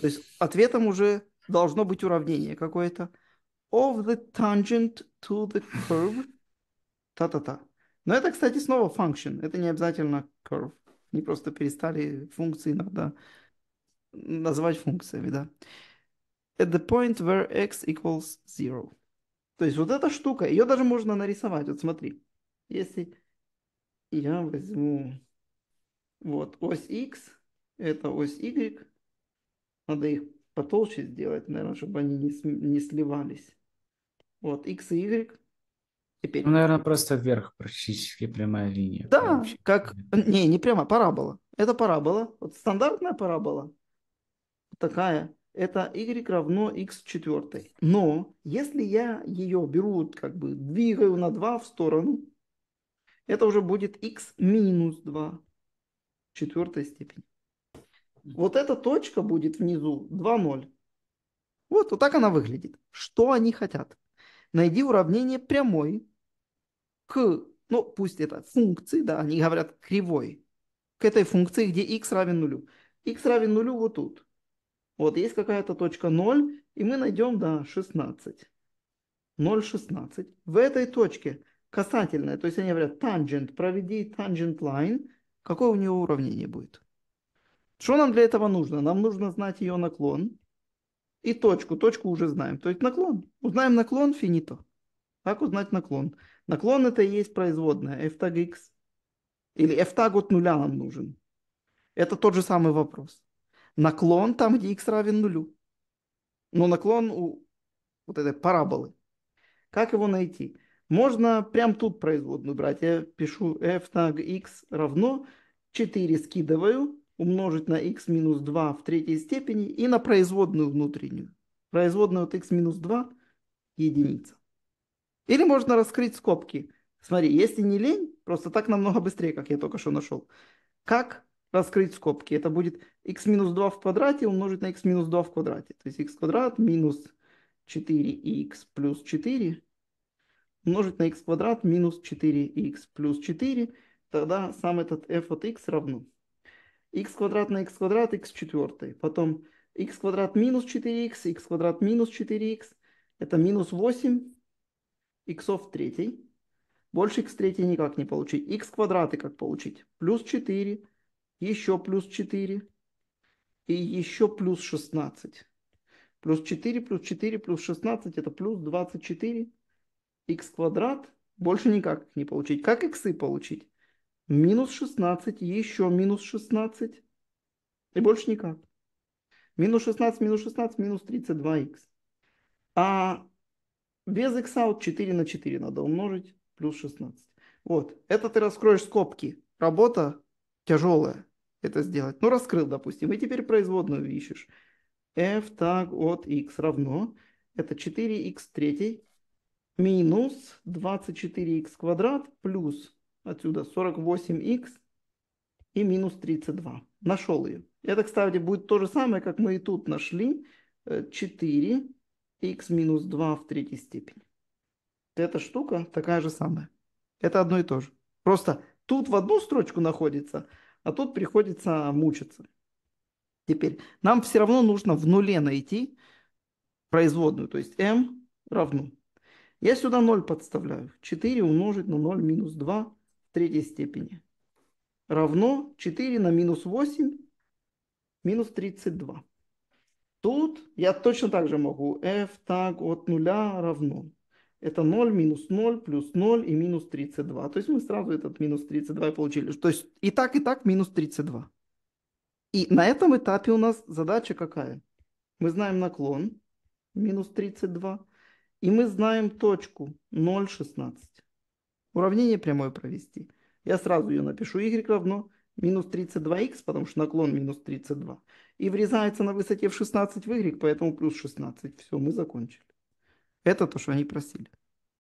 То есть ответом уже должно быть уравнение какое-то. Of the tangent to the curve. Та-та-та. Но это, кстати, снова function. Это не обязательно curve. Они просто перестали функции иногда называть функциями, да. At the point where x equals zero. То есть вот эта штука, ее даже можно нарисовать. Вот смотри. Если я возьму вот ось x, это ось y, надо их потолще сделать, наверное, чтобы они не, не сливались. Вот, x и y. Теперь. Ну, наверное, просто вверх практически прямая линия. Да, вообще. как... Не, не прямо, а парабола. Это парабола. Вот стандартная парабола. Такая. Это y равно x четвертой. Но если я ее беру, как бы двигаю на 2 в сторону, это уже будет x минус 2 четвертой степени. Вот эта точка будет внизу 2,0. Вот, вот так она выглядит. Что они хотят? Найди уравнение прямой к, ну пусть это функции, да, они говорят кривой, к этой функции, где x равен нулю. x равен нулю вот тут. Вот есть какая-то точка 0, и мы найдем, да, 16. 0,16. В этой точке касательная, то есть они говорят tangent, проведи tangent line, какое у него уравнение будет? Что нам для этого нужно? Нам нужно знать ее наклон и точку. Точку уже знаем. То есть наклон. Узнаем наклон, финито. Как узнать наклон? Наклон это и есть производная. f tag x. Или f tag от нуля нам нужен. Это тот же самый вопрос. Наклон там, где x равен нулю. Но наклон у вот этой параболы. Как его найти? Можно прям тут производную брать. Я пишу f tag x равно 4 скидываю умножить на x минус 2 в третьей степени и на производную внутреннюю. Производная от x минус 2 единица. Или можно раскрыть скобки. Смотри, если не лень, просто так намного быстрее, как я только что нашел. Как раскрыть скобки? Это будет x минус 2 в квадрате умножить на x минус 2 в квадрате. То есть x квадрат минус 4x плюс 4 умножить на x квадрат минус 4x плюс 4. Тогда сам этот f от x равно x квадрат на x квадрат, x четвертый. Потом x квадрат минус 4x, x квадрат минус 4x. Это минус 8 x в третий. Больше x третий никак не получить. x квадраты как получить? Плюс 4, еще плюс 4 и еще плюс 16. Плюс 4, плюс 4, плюс 16 это плюс 24. x квадрат больше никак не получить. Как иксы получить? Минус 16, еще минус 16. И больше никак. Минус 16, минус 16, минус 32х. А без x out 4 на 4 надо умножить, плюс 16. Вот, это ты раскроешь скобки. Работа тяжелая это сделать. Ну, раскрыл, допустим, и теперь производную ищешь. f так от x равно, это 4x третий минус 24x квадрат плюс отсюда 48х и минус 32. Нашел ее. Это, кстати, будет то же самое, как мы и тут нашли. 4х э, минус 2 в третьей степени. Эта штука такая же самая. Это одно и то же. Просто тут в одну строчку находится, а тут приходится мучиться. Теперь нам все равно нужно в нуле найти производную, то есть m равно. Я сюда 0 подставляю. 4 умножить на 0 минус 2 третьей степени равно 4 на минус 8 минус 32. Тут я точно так же могу f так от нуля равно. Это 0 минус 0 плюс 0 и минус 32. То есть мы сразу этот минус 32 и получили. То есть и так, и так минус 32. И на этом этапе у нас задача какая? Мы знаем наклон минус 32. И мы знаем точку 0,16. Уравнение прямое провести. Я сразу ее напишу y равно минус 32 x, потому что наклон минус 32. И врезается на высоте в 16 в y, поэтому плюс 16. Все, мы закончили. Это то, что они просили.